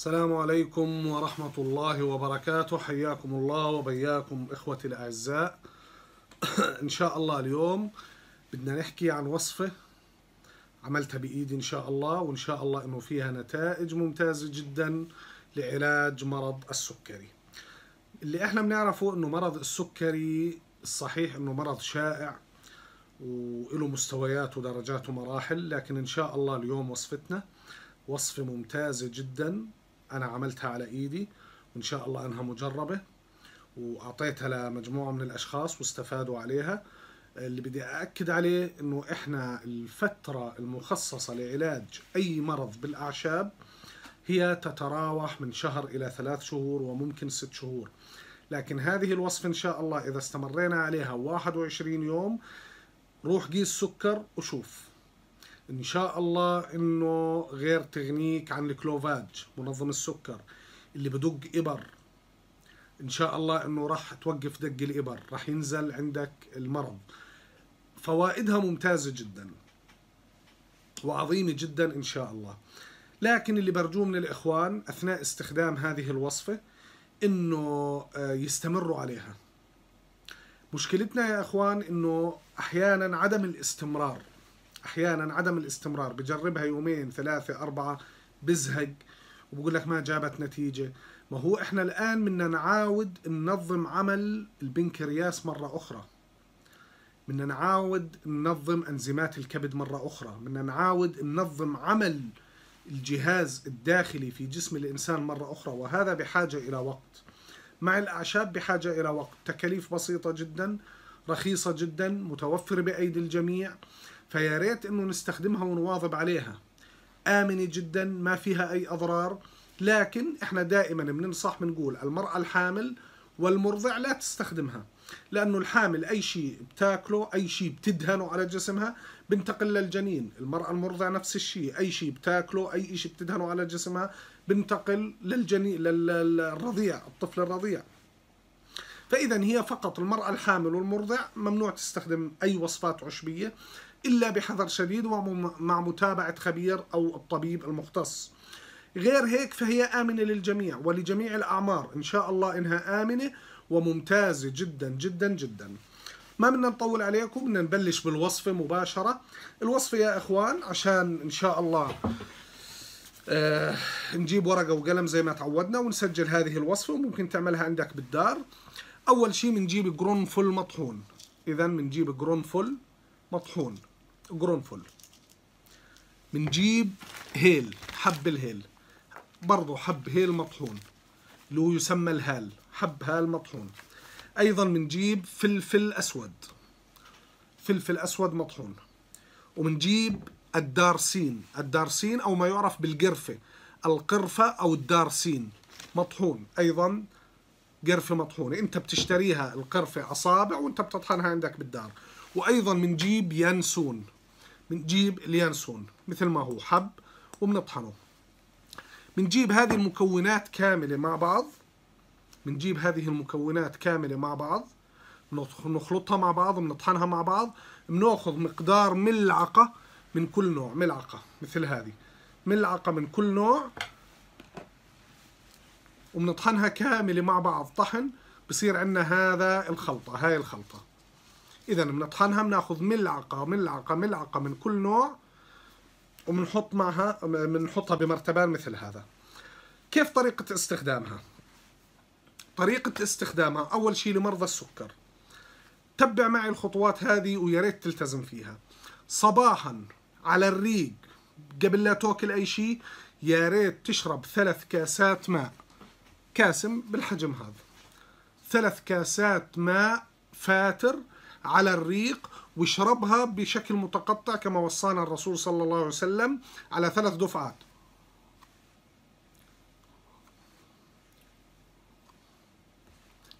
السلام عليكم ورحمة الله وبركاته حياكم الله وبياكم إخوتي الأعزاء إن شاء الله اليوم بدنا نحكي عن وصفة عملتها بإيدي إن شاء الله وإن شاء الله إنه فيها نتائج ممتازة جدا لعلاج مرض السكري اللي إحنا بنعرفه إنه مرض السكري الصحيح إنه مرض شائع وله مستويات ودرجات ومراحل لكن إن شاء الله اليوم وصفتنا وصفة ممتازة جدا انا عملتها على ايدي وان شاء الله انها مجربه واعطيتها لمجموعه من الاشخاص واستفادوا عليها اللي بدي أأكد عليه إنه إحنا الفترة المخصصة لعلاج أي مرض بالأعشاب هي تتراوح من شهر إلى ثلاث شهور وممكن ست شهور لكن هذه الوصفة إن شاء الله إذا استمرينا عليها 21 يوم روح قيس سكر وشوف ان شاء الله انه غير تغنيك عن الكلوفاج منظم السكر اللي بدق ابر ان شاء الله انه راح توقف دق الابر راح ينزل عندك المرض فوائدها ممتازة جدا وعظيمة جدا ان شاء الله لكن اللي برجوه من الاخوان اثناء استخدام هذه الوصفة انه آه، يستمروا عليها مشكلتنا يا اخوان انه احيانا عدم الاستمرار احيانا عدم الاستمرار بجربها يومين ثلاثه اربعه بزهق وبقول لك ما جابت نتيجه ما هو احنا الان بدنا نعاود ننظم عمل البنكرياس مره اخرى بدنا نعاود ننظم انزيمات الكبد مره اخرى بدنا نعاود ننظم عمل الجهاز الداخلي في جسم الانسان مره اخرى وهذا بحاجه الى وقت مع الاعشاب بحاجه الى وقت تكاليف بسيطه جدا رخيصة جدا متوفرة بأيدي الجميع فيا ريت انه نستخدمها ونواظب عليها آمنة جدا ما فيها أي أضرار لكن احنا دائما بننصح بنقول المرأة الحامل والمرضع لا تستخدمها لأنه الحامل أي شيء بتاكله أي شيء بتدهنه على جسمها بنتقل للجنين المرأة المرضع نفس الشيء أي شيء بتاكله أي شيء بتدهنه على جسمها بنتقل للجنين للرضيع الطفل الرضيع فإذا هي فقط المرأة الحامل والمرضع ممنوع تستخدم أي وصفات عشبية إلا بحذر شديد ومع متابعة خبير أو الطبيب المختص غير هيك فهي آمنة للجميع ولجميع الأعمار إن شاء الله إنها آمنة وممتازة جدا جدا جدا ما بدنا نطول عليكم بدنا نبلش بالوصفة مباشرة الوصفة يا إخوان عشان إن شاء الله آه نجيب ورقة وقلم زي ما تعودنا ونسجل هذه الوصفة وممكن تعملها عندك بالدار اول شيء بنجيب جرونفل مطحون اذا بنجيب جرونفل مطحون جرونفل بنجيب هيل حب الهيل برضه حب هيل مطحون اللي هو يسمى الهال حب هال مطحون ايضا بنجيب فلفل اسود فلفل اسود مطحون وبنجيب الدارسين الدارسين او ما يعرف بالقرفه القرفه او الدارسين مطحون ايضا قرفه مطحونه انت بتشتريها القرفه اصابع وانت بتطحنها عندك بالدار وايضا بنجيب ينسون بنجيب اليانسون مثل ما هو حب وبنطحنه بنجيب هذه المكونات كامله مع بعض بنجيب هذه المكونات كامله مع بعض بنخلطها مع بعض بنطحنها مع بعض بناخذ مقدار ملعقه من كل نوع ملعقه مثل هذه ملعقه من كل نوع وبنطحنها كاملة مع بعض طحن بصير عندنا هذا الخلطة هاي الخلطة إذا بنطحنها بناخذ ملعقة ملعقة ملعقة من كل نوع وبنحط معها بنحطها بمرتبان مثل هذا كيف طريقة استخدامها؟ طريقة استخدامها أول شيء لمرضى السكر تبع معي الخطوات هذه ويا ريت تلتزم فيها صباحا على الريق قبل لا تاكل أي شيء يا ريت تشرب ثلاث كاسات ماء كاسم بالحجم هذا ثلاث كاسات ماء فاتر على الريق واشربها بشكل متقطع كما وصانا الرسول صلى الله عليه وسلم على ثلاث دفعات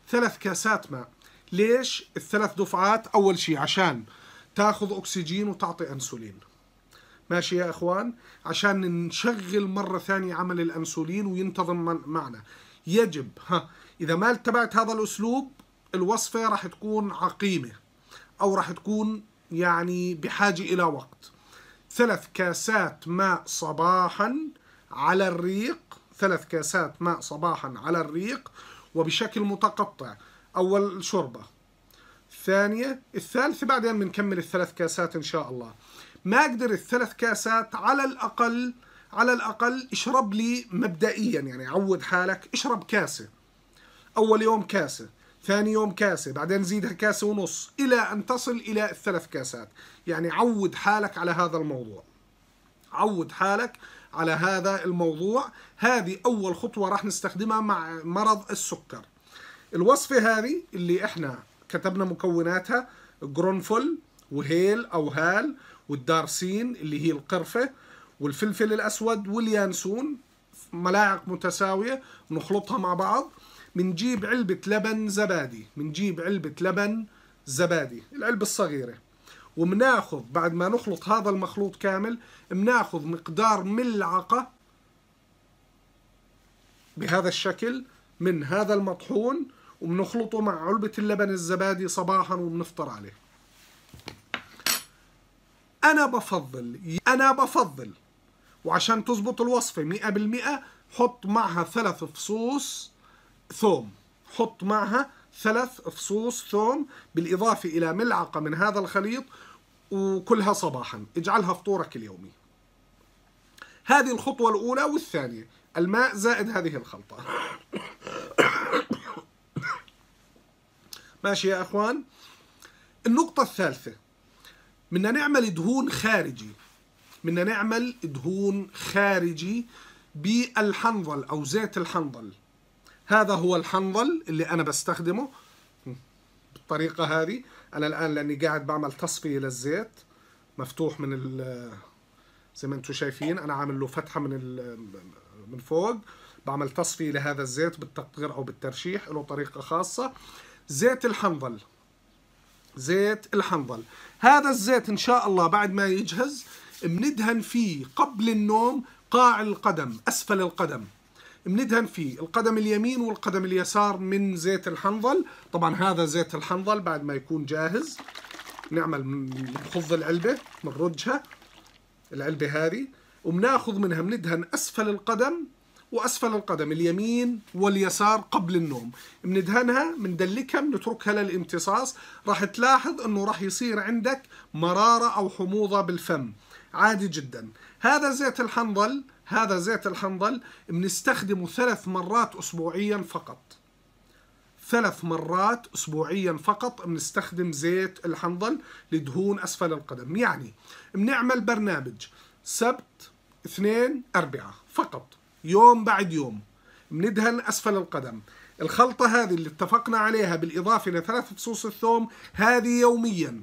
ثلاث كاسات ماء ليش الثلاث دفعات أول شيء عشان تاخذ أكسجين وتعطي أنسولين ماشي يا إخوان عشان نشغل مرة ثانية عمل الأنسولين وينتظم معنا يجب ها إذا ما اتبعت هذا الأسلوب الوصفة راح تكون عقيمة أو راح تكون يعني بحاجة إلى وقت ثلاث كاسات ماء صباحا على الريق ثلاث كاسات ماء صباحا على الريق وبشكل متقطع أول شوربه الثانية الثالثة بعدين بنكمل الثلاث كاسات إن شاء الله ما أقدر الثلاث كاسات على الأقل على الأقل اشرب لي مبدئيا يعني عود حالك اشرب كاسة أول يوم كاسة ثاني يوم كاسة بعدين زيدها كاسة ونص إلى أن تصل إلى الثلاث كاسات يعني عود حالك على هذا الموضوع عود حالك على هذا الموضوع هذه أول خطوة راح نستخدمها مع مرض السكر الوصفة هذه اللي احنا كتبنا مكوناتها جرونفل وهيل أو هال والدارسين اللي هي القرفة والفلفل الأسود واليانسون ملاعق متساوية نخلطها مع بعض بنجيب علبة لبن زبادي بنجيب علبة لبن زبادي العلبة الصغيرة وبناخذ بعد ما نخلط هذا المخلوط كامل بناخذ مقدار ملعقة بهذا الشكل من هذا المطحون وبنخلطه مع علبة اللبن الزبادي صباحا وبنفطر عليه أنا بفضل أنا بفضل وعشان تظبط الوصفة مئة بالمئة حط معها ثلاث فصوص ثوم حط معها ثلاث فصوص ثوم بالإضافة إلى ملعقة من هذا الخليط وكلها صباحا اجعلها فطورك اليومي هذه الخطوة الأولى والثانية الماء زائد هذه الخلطة ماشي يا أخوان النقطة الثالثة بدنا نعمل دهون خارجي بدنا نعمل دهون خارجي بالحنظل او زيت الحنظل هذا هو الحنظل اللي انا بستخدمه بالطريقه هذه انا الان لاني قاعد بعمل تصفيه للزيت مفتوح من ال زي ما انتم شايفين انا عامل له فتحه من من فوق بعمل تصفيه لهذا الزيت بالتقطير او بالترشيح له طريقه خاصه زيت الحنظل زيت الحنظل هذا الزيت ان شاء الله بعد ما يجهز بندهن فيه قبل النوم قاع القدم أسفل القدم بندهن فيه القدم اليمين والقدم اليسار من زيت الحنظل طبعا هذا زيت الحنظل بعد ما يكون جاهز نعمل بنخض العلبة بنرجها العلبة هذه وبناخذ منها بندهن أسفل القدم وأسفل القدم اليمين واليسار قبل النوم بندهنها بندلكها بنتركها للامتصاص راح تلاحظ أنه راح يصير عندك مرارة أو حموضة بالفم عادي جدا هذا زيت الحنظل هذا زيت الحنظل بنستخدمه ثلاث مرات أسبوعيا فقط ثلاث مرات أسبوعيا فقط بنستخدم زيت الحنظل لدهون أسفل القدم يعني بنعمل برنامج سبت اثنين أربعة فقط يوم بعد يوم بندهن أسفل القدم الخلطة هذه اللي اتفقنا عليها بالإضافة لثلاث فصوص الثوم هذه يوميا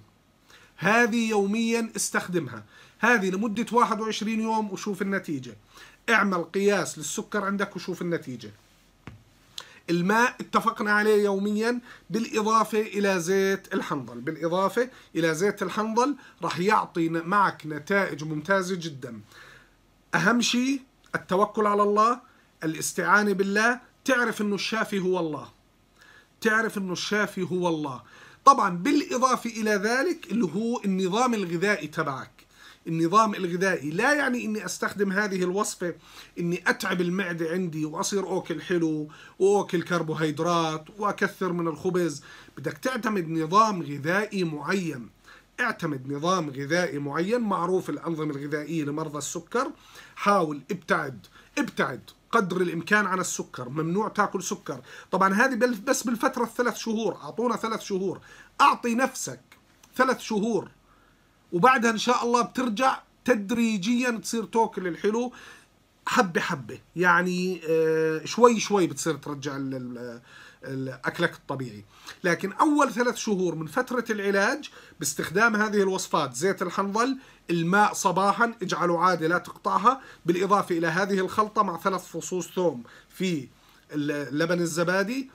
هذه يوميا استخدمها هذه لمدة 21 يوم وشوف النتيجة اعمل قياس للسكر عندك وشوف النتيجة الماء اتفقنا عليه يوميا بالإضافة إلى زيت الحنظل بالإضافة إلى زيت الحنظل رح يعطي معك نتائج ممتازة جدا أهم شيء التوكل على الله الاستعانة بالله تعرف أنه الشافي هو الله تعرف أنه الشافي هو الله طبعا بالإضافة إلى ذلك اللي هو النظام الغذائي تبعك النظام الغذائي لا يعني اني استخدم هذه الوصفه اني اتعب المعده عندي واصير اوكل حلو واوكل كربوهيدرات واكثر من الخبز بدك تعتمد نظام غذائي معين اعتمد نظام غذائي معين معروف الأنظمة الغذائية لمرضى السكر حاول ابتعد ابتعد قدر الإمكان عن السكر ممنوع تاكل سكر طبعا هذه بس بالفترة الثلاث شهور أعطونا ثلاث شهور أعطي نفسك ثلاث شهور وبعدها ان شاء الله بترجع تدريجيا تصير توكل الحلو حبه حبه يعني آه، شوي شوي بتصير ترجع اكلك الطبيعي لكن اول ثلاث شهور من فتره العلاج باستخدام هذه الوصفات زيت الحنظل الماء صباحا اجعله عاده لا تقطعها بالاضافه الى هذه الخلطه مع ثلاث فصوص ثوم في لبن الزبادي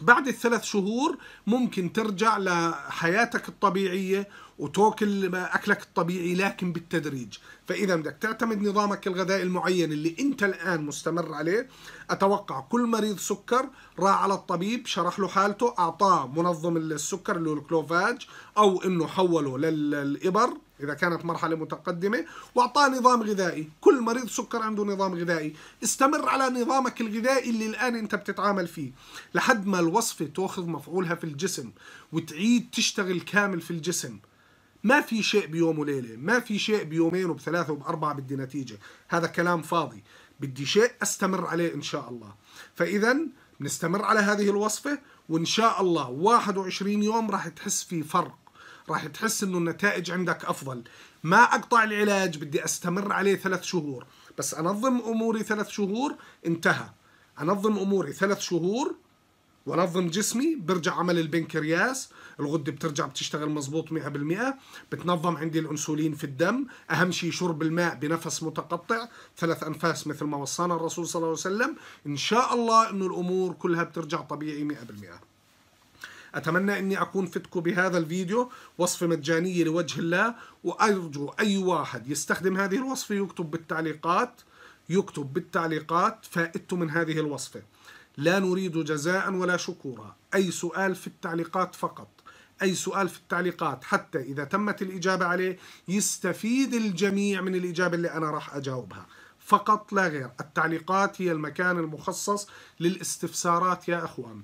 بعد الثلاث شهور ممكن ترجع لحياتك الطبيعية وتاكل أكلك الطبيعي لكن بالتدريج فإذا بدك تعتمد نظامك الغذائي المعين اللي أنت الآن مستمر عليه أتوقع كل مريض سكر راح على الطبيب شرح له حالته أعطاه منظم السكر اللي هو الكلوفاج أو أنه حوله للإبر إذا كانت مرحلة متقدمة وأعطاه نظام غذائي كل مريض سكر عنده نظام غذائي استمر على نظامك الغذائي اللي الآن أنت بتتعامل فيه لحد ما الوصفة تأخذ مفعولها في الجسم وتعيد تشتغل كامل في الجسم ما في شيء بيوم وليلة ما في شيء بيومين وبثلاثة وبأربعة بدي نتيجة هذا كلام فاضي بدي شيء أستمر عليه إن شاء الله فإذا نستمر على هذه الوصفة وإن شاء الله 21 يوم راح تحس في فرق راح تحس انه النتائج عندك افضل ما اقطع العلاج بدي استمر عليه ثلاث شهور بس انظم اموري ثلاث شهور انتهى انظم اموري ثلاث شهور وانظم جسمي برجع عمل البنكرياس الغده بترجع بتشتغل مزبوط 100% بتنظم عندي الانسولين في الدم اهم شيء شرب الماء بنفس متقطع ثلاث انفاس مثل ما وصانا الرسول صلى الله عليه وسلم ان شاء الله انه الامور كلها بترجع طبيعي 100% أتمنى أني أكون فتكو بهذا الفيديو وصفة مجانية لوجه الله وأرجو أي واحد يستخدم هذه الوصفة يكتب بالتعليقات يكتب بالتعليقات فائدته من هذه الوصفة لا نريد جزاء ولا شكورا أي سؤال في التعليقات فقط أي سؤال في التعليقات حتى إذا تمت الإجابة عليه يستفيد الجميع من الإجابة اللي أنا راح أجاوبها فقط لا غير التعليقات هي المكان المخصص للاستفسارات يا أخوان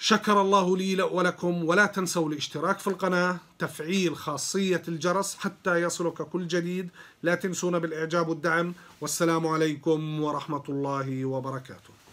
شكر الله لي ولكم ولا تنسوا الاشتراك في القناة تفعيل خاصية الجرس حتى يصلك كل جديد لا تنسونا بالإعجاب والدعم والسلام عليكم ورحمة الله وبركاته